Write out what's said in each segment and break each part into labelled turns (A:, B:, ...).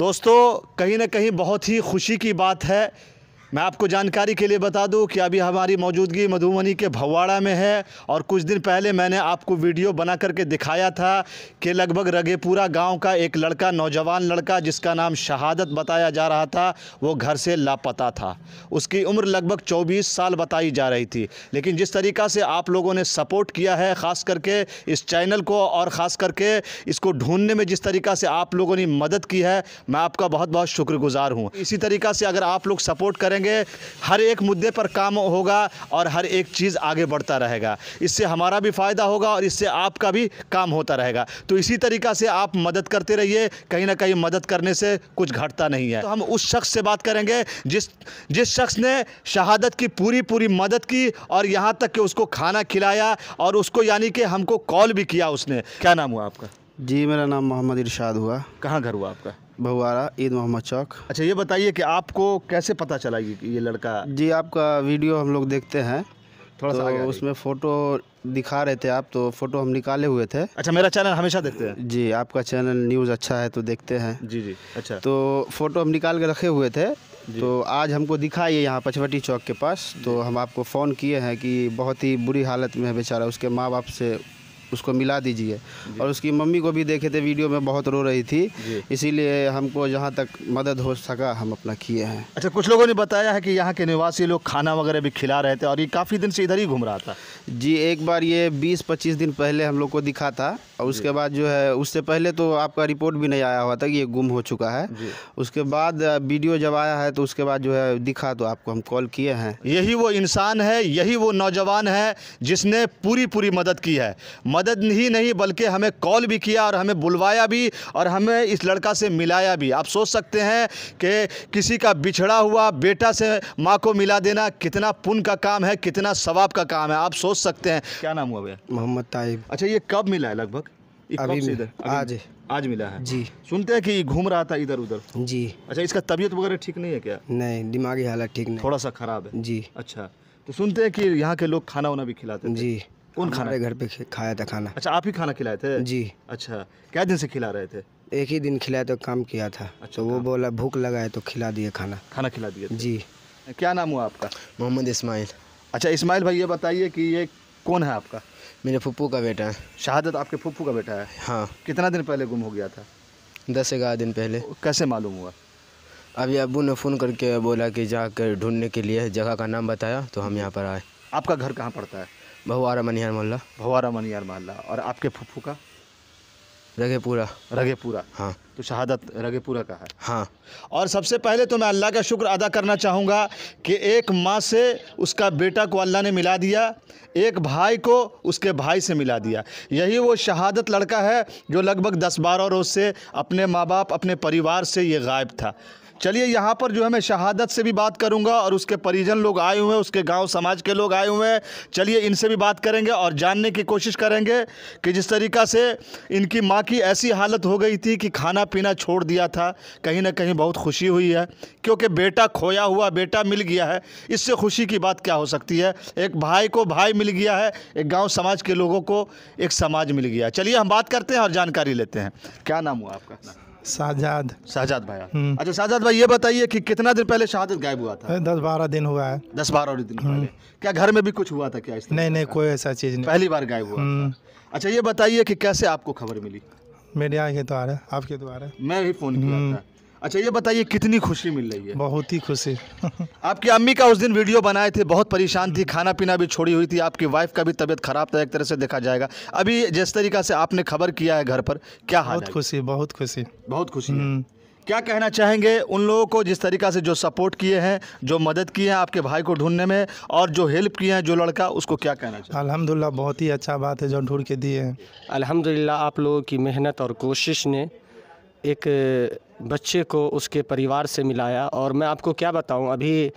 A: दोस्तों कहीं ना कहीं बहुत ही खुशी की बात है मैं आपको जानकारी के लिए बता दूं कि अभी हमारी मौजूदगी मधुबनी के भवाड़ा में है और कुछ दिन पहले मैंने आपको वीडियो बना करके दिखाया था कि लगभग रगेपुरा गांव का एक लड़का नौजवान लड़का जिसका नाम शहादत बताया जा रहा था वो घर से लापता था उसकी उम्र लगभग चौबीस साल बताई जा रही थी लेकिन जिस तरीका से आप लोगों ने सपोर्ट किया है ख़ास करके इस चैनल को और ख़ास करके इसको ढूंढने में जिस तरीका से आप लोगों ने मदद की है मैं आपका बहुत बहुत शुक्रगुजार हूँ इसी तरीका से अगर आप लोग सपोर्ट करेंगे करेंगे हर एक मुद्दे पर काम होगा और हर एक चीज़ आगे बढ़ता रहेगा इससे हमारा भी फ़ायदा होगा और इससे आपका भी काम होता रहेगा तो इसी तरीका से आप मदद करते रहिए कहीं ना कहीं मदद करने से कुछ घटता नहीं है तो हम उस शख्स से बात करेंगे जिस जिस शख्स ने शहादत की पूरी पूरी मदद की और यहाँ तक कि उसको खाना खिलाया और उसको यानी कि हमको कॉल भी किया उसने क्या नाम हुआ आपका
B: जी मेरा नाम मोहम्मद इरशाद हुआ कहाँ घर हुआ आपका भगवारा ईद मोहम्मद चौक अच्छा ये बताइए कि आपको कैसे पता चला कि ये लड़का जी आपका वीडियो हम लोग देखते हैं थोड़ा तो सा उसमें फ़ोटो दिखा रहे थे आप तो फ़ोटो हम निकाले हुए थे अच्छा मेरा चैनल हमेशा देखते हैं जी आपका चैनल न्यूज़ अच्छा है तो देखते हैं जी जी अच्छा तो फ़ोटो हम निकाल के रखे हुए थे तो आज हमको दिखा ये यहाँ पचवटी चौक के पास तो हम आपको फ़ोन किए हैं कि बहुत ही बुरी हालत में है बेचारा उसके माँ बाप से उसको मिला दीजिए और उसकी मम्मी को भी देखे थे वीडियो में बहुत रो रही थी इसीलिए हमको जहाँ तक मदद हो सका हम अपना किए हैं अच्छा कुछ लोगों ने बताया है कि यहाँ के निवासी लोग खाना वगैरह भी खिला रहे थे और ये काफ़ी दिन से इधर ही घूम रहा था जी एक बार ये बीस पच्चीस दिन पहले हम लोग को दिखा था और उसके बाद जो है उससे पहले तो आपका रिपोर्ट भी नहीं आया हुआ था कि ये गुम हो चुका है उसके बाद वीडियो जब आया है तो उसके बाद जो है दिखा तो आपको हम कॉल किए हैं यही
A: वो इंसान है यही वो नौजवान है जिसने पूरी पूरी मदद की है मदद ही नहीं बल्कि हमें कॉल भी किया और हमें बुलवाया भी और हमें इस लड़का से मिलाया भी आप सोच सकते हैं कि किसी का बिछड़ा हुआ बेटा से माँ को मिला देना कितना पुण्य का काम है कितना सवाब का काम है आप सोच सकते हैं क्या नाम हुआ भैया मोहम्मद ताइब अच्छा ये कब मिला है लगभग अभी इधर आज आज मिला है जी सुनते हैं कि घूम रहा था इधर उधर जी अच्छा इसका तबीयत वगैरह ठीक नहीं है क्या नहीं दिमागी हालत ठीक नहीं थोड़ा सा खराब है जी अच्छा तो सुनते हैं कि यहाँ के लोग खाना वाना भी खिलाते हैं जी कौन खाना
C: घर पे खाया था खाना
B: अच्छा
A: आप ही खाना खिलाए थे जी अच्छा
B: क्या दिन से खिला रहे थे एक ही दिन खिलाया तो काम किया था अच्छा तो वो बोला भूख लगाए तो खिला दिए खाना खाना खिला दिया जी क्या नाम हुआ आपका मोहम्मद इस्माइल अच्छा इस्माइल भाई ये बताइए कि ये कौन है आपका मेरे फूफू का बेटा है शहादत आपके फूफू का बेटा है हाँ कितना दिन पहले गुम हो गया था दस ग्यारह दिन पहले कैसे मालूम हुआ अभी अबू ने फ़ोन करके बोला कि जाकर ढूंढने के लिए जगह का नाम बताया तो हम यहाँ पर आए आपका
A: घर कहाँ पड़ता है भवारा मनिहार मोहल्ला भवारा मनिहार मोहल्ला और आपके फूफू का रगेपुरा रगेपुरा हाँ तो शहादत रगेपुरा का है हाँ और सबसे पहले तो मैं अल्लाह का शुक्र अदा करना चाहूँगा कि एक माँ से उसका बेटा को अल्लाह ने मिला दिया एक भाई को उसके भाई से मिला दिया यही वो शहादत लड़का है जो लगभग दस बारह रोज़ से अपने माँ बाप अपने परिवार से ये गायब था चलिए यहाँ पर जो है मैं शहादत से भी बात करूँगा और उसके परिजन लोग आए हुए हैं उसके गांव समाज के लोग आए हुए हैं चलिए इनसे भी बात करेंगे और जानने की कोशिश करेंगे कि जिस तरीक़ा से इनकी माँ की ऐसी हालत हो गई थी कि खाना पीना छोड़ दिया था कहीं ना कहीं बहुत खुशी हुई है क्योंकि बेटा खोया हुआ बेटा मिल गया है इससे खुशी की बात क्या हो सकती है एक भाई को भाई मिल गया है एक गाँव समाज के लोगों को एक समाज मिल गया चलिए हम बात करते हैं और जानकारी लेते हैं क्या नाम हुआ आपका साजाद साजाद भाई हम्म। अच्छा साजाद भाई ये बताइए कि कितना दिन पहले शहादत गायब हुआ था दस बारह दिन हुआ है दस बारह दिन हम्म। पहले क्या घर में भी कुछ हुआ था क्या इस नहीं नहीं कोई ऐसा चीज़ नहीं पहली बार गायब हुआ हम्म। अच्छा ये बताइए कि कैसे आपको खबर मिली मीडिया के द्वारा आपके द्वारा मैं भी फ़ोन किया था अच्छा ये बताइए कितनी खुशी मिल रही है बहुत ही खुशी आपकी अम्मी का उस दिन वीडियो बनाए थे बहुत परेशान थी हम्म। खाना पीना भी छोड़ी हुई थी आपकी वाइफ का भी तबीयत ख़राब था एक तरह से देखा जाएगा अभी जिस तरीका से आपने खबर किया है घर पर क्या बहुत खुशी बहुत खुशी बहुत खुशी हम्म। क्या कहना चाहेंगे उन लोगों को जिस तरीका से जो सपोर्ट किए हैं जो मदद किए हैं आपके भाई को ढूंढने में और जो हेल्प किए हैं जो लड़का उसको क्या कहना चाहिए
C: अलहमदिल्ला बहुत ही अच्छा बात है जो
A: ढूंढ के दिए हैं
C: अलहमदिल्ला आप लोगों की मेहनत और कोशिश ने एक बच्चे को उसके परिवार से मिलाया और मैं आपको क्या बताऊं अभी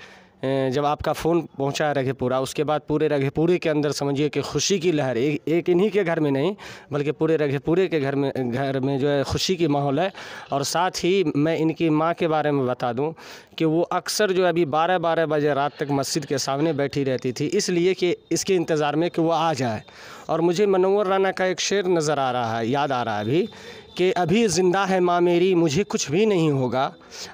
C: जब आपका फ़ोन पहुंचा रघेपुरा उसके बाद पूरे रघेपुरे के अंदर समझिए कि खुशी की लहर एक एक इन्हीं के घर में नहीं बल्कि पूरे रघेपुरे के घर में घर में जो है खुशी की माहौल है और साथ ही मैं इनकी माँ के बारे में बता दूँ कि वो अक्सर जो अभी बारह बारह बजे रात तक मस्जिद के सामने बैठी रहती थी इसलिए कि इसके इंतज़ार में कि वो आ जाए और मुझे मनोवर राना का एक शेर नज़र आ रहा है याद आ रहा है अभी कि अभी ज़िंदा है माँ मेरी मुझे कुछ भी नहीं होगा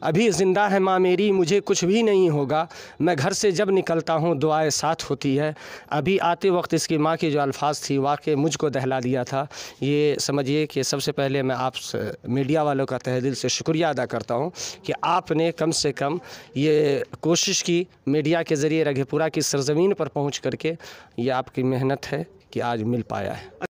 C: अभी ज़िंदा है माँ मेरी मुझे कुछ भी नहीं होगा मैं घर से जब निकलता हूँ दुआएं साथ होती है अभी आते वक्त इसकी माँ की जो अल्फाज थी वाकई मुझको दहला दिया था ये समझिए कि सबसे पहले मैं आप मीडिया वालों का तहदिल से शुक्रिया अदा करता हूँ कि आपने कम से कम हम ये कोशिश की मीडिया के ज़रिए रघेपुरा की सरज़मीन पर पहुँच करके ये आपकी मेहनत है कि आज मिल पाया है